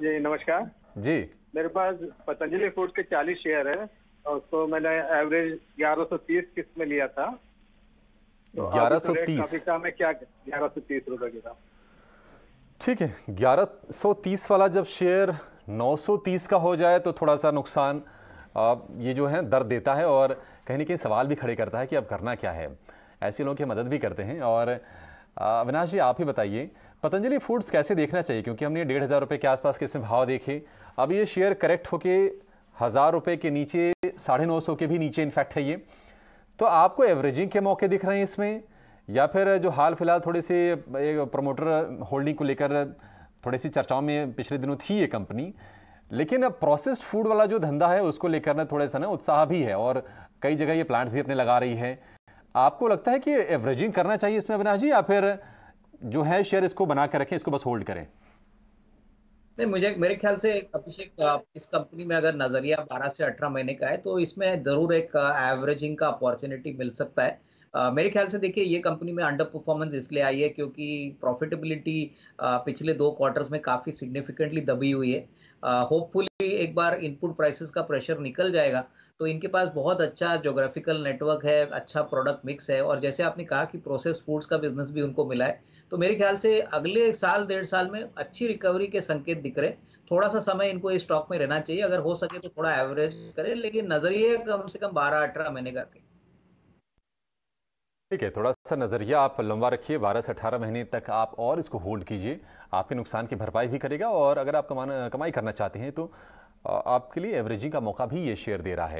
जी नमस्कार जी मेरे पास पतंजलि फूड के 40 शेयर है और उसको मैंने एवरेज 1130 किस्त में लिया था तो तो ग्यारह सौ तीस में क्या ग्यारह सौ तीस रुपए के ठीक है ग्यारह सौ तीस वाला जब शेयर 930 का हो जाए तो थोड़ा सा नुकसान आप ये जो है दर्द देता है और कहीं ना कहीं सवाल भी खड़े करता है कि अब करना क्या है ऐसे लोगों की मदद भी करते हैं और अविनाश जी आप ही बताइए पतंजलि फूड्स कैसे देखना चाहिए क्योंकि हमने डेढ़ हज़ार रुपये के आसपास के इसमें भाव देखे अब ये शेयर करेक्ट होके हज़ार रुपये के नीचे साढ़े नौ सौ के भी नीचे इनफैक्ट है ये तो आपको एवरेजिंग के मौके दिख रहे हैं इसमें या फिर जो हाल फिलहाल थोड़े से प्रमोटर होल्डिंग को लेकर थोड़ी सी चर्चाओं में पिछले दिनों थी ये कंपनी लेकिन अब प्रोसेस्ड फूड वाला जो धंधा है उसको लेकर ना थोड़ा सा ना उत्साह भी है और कई जगह ये प्लांट्स भी अपने लगा रही है आपको लगता है कि एवरेजिंग करना चाहिए इसमें अविनाश जी या फिर जो है शेयर इसको बना कर रखें इसको बस होल्ड करें नहीं मुझे मेरे ख्याल से अभिषेक इस कंपनी में अगर नजरिया 12 से 18 महीने का है तो इसमें जरूर एक एवरेजिंग uh, का अपॉर्चुनिटी मिल सकता है मेरे ख्याल से देखिए ये कंपनी में अंडर परफॉर्मेंस इसलिए आई है क्योंकि प्रॉफिटेबिलिटी पिछले दो क्वार्टर्स में काफ़ी सिग्निफिकेंटली दबी हुई है होपफुली uh, एक बार इनपुट प्राइसेस का प्रेशर निकल जाएगा तो इनके पास बहुत अच्छा जोग्राफिकल नेटवर्क है अच्छा प्रोडक्ट मिक्स है और जैसे आपने कहा कि प्रोसेस फूड्स का बिजनेस भी उनको मिला है तो मेरे ख्याल से अगले साल डेढ़ साल में अच्छी रिकवरी के संकेत दिख रहे थोड़ा सा समय इनको इस स्टॉक में रहना चाहिए अगर हो सके तो थोड़ा एवरेज करें लेकिन नजरिए कम से कम बारह अठारह महीने करके ठीक है थोड़ा सा नज़रिया आप लंबा रखिए बारह से अठारह महीने तक आप और इसको होल्ड कीजिए आपके नुकसान की भरपाई भी करेगा और अगर आप कमाना कमाई करना चाहते हैं तो आपके लिए एवरेजिंग का मौका भी ये शेयर दे रहा है